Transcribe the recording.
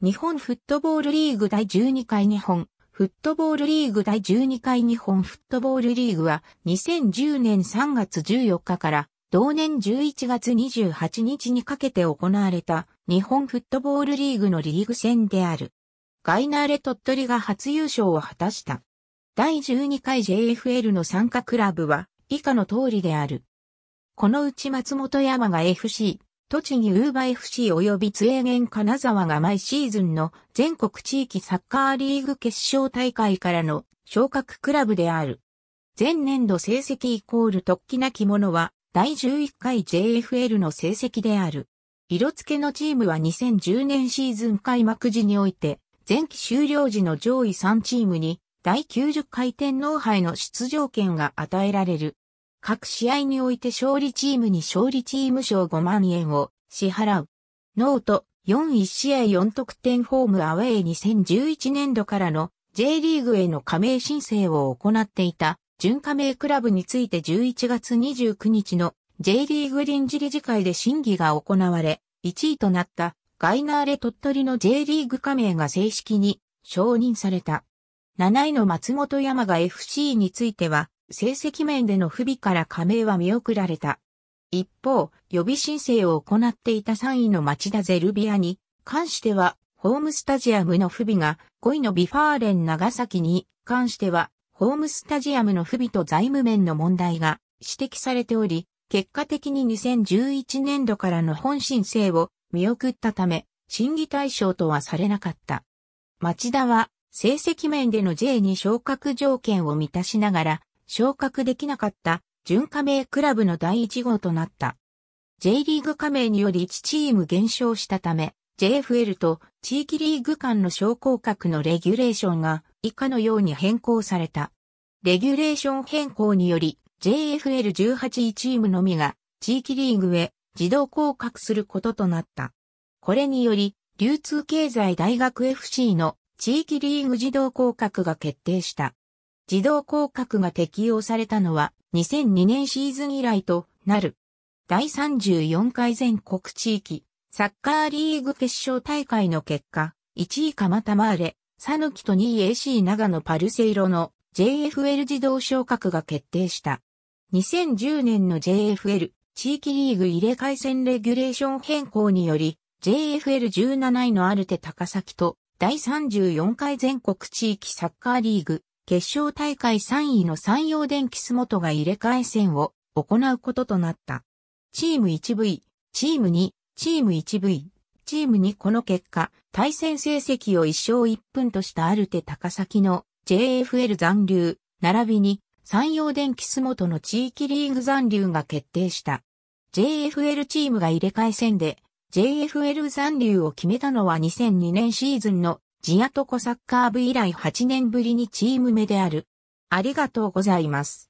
日本フットボールリーグ第12回日本フットボールリーグ第12回日本フットボールリーグは2010年3月14日から同年11月28日にかけて行われた日本フットボールリーグのリーグ戦である。ガイナーレ鳥取が初優勝を果たした。第12回 JFL の参加クラブは以下の通りである。このうち松本山が FC、栃木ウーバ FC 及び津営源金沢が毎シーズンの全国地域サッカーリーグ決勝大会からの昇格クラブである。前年度成績イコール突起なき者は第11回 JFL の成績である。色付けのチームは2010年シーズン開幕時において、前期終了時の上位3チームに第90回天皇杯の出場権が与えられる。各試合において勝利チームに勝利チーム賞5万円を支払う。ノート41試合4得点ホームアウェイ2011年度からの J リーグへの加盟申請を行っていた準加盟クラブについて11月29日の J リーグ臨時理事会で審議が行われ、1位となったガイナーレ鳥取の J リーグ加盟が正式に承認された。7位の松本山が FC については、成績面での不備から加盟は見送られた。一方、予備申請を行っていた3位の町田ゼルビアに関しては、ホームスタジアムの不備が5位のビファーレン長崎に関しては、ホームスタジアムの不備と財務面の問題が指摘されており、結果的に2011年度からの本申請を見送ったため、審議対象とはされなかった。町田は成績面での J に昇格条件を満たしながら、昇格できなかった準加盟クラブの第1号となった。J リーグ加盟により1チーム減少したため、JFL と地域リーグ間の昇降格のレギュレーションが以下のように変更された。レギュレーション変更により j f l 1 8位チームのみが地域リーグへ自動降格することとなった。これにより流通経済大学 FC の地域リーグ自動降格が決定した。自動降格が適用されたのは2002年シーズン以来となる。第34回全国地域サッカーリーグ決勝大会の結果、1位ま田マーレ、佐野木と2位 AC 長野パルセイロの JFL 自動昇格が決定した。2010年の JFL 地域リーグ入れ替え戦レギュレーション変更により、JFL17 位のアルテ高崎と第34回全国地域サッカーリーグ決勝大会3位の山陽電機スモトが入れ替え戦を行うこととなった。チーム 1V、チーム2、チーム 1V、チーム2この結果、対戦成績を1勝1分としたアルテ高崎の JFL 残留、並びに山陽電機スモトの地域リーグ残留が決定した。JFL チームが入れ替え戦で JFL 残留を決めたのは2002年シーズンのジアトコサッカー部以来8年ぶりにチーム目である。ありがとうございます。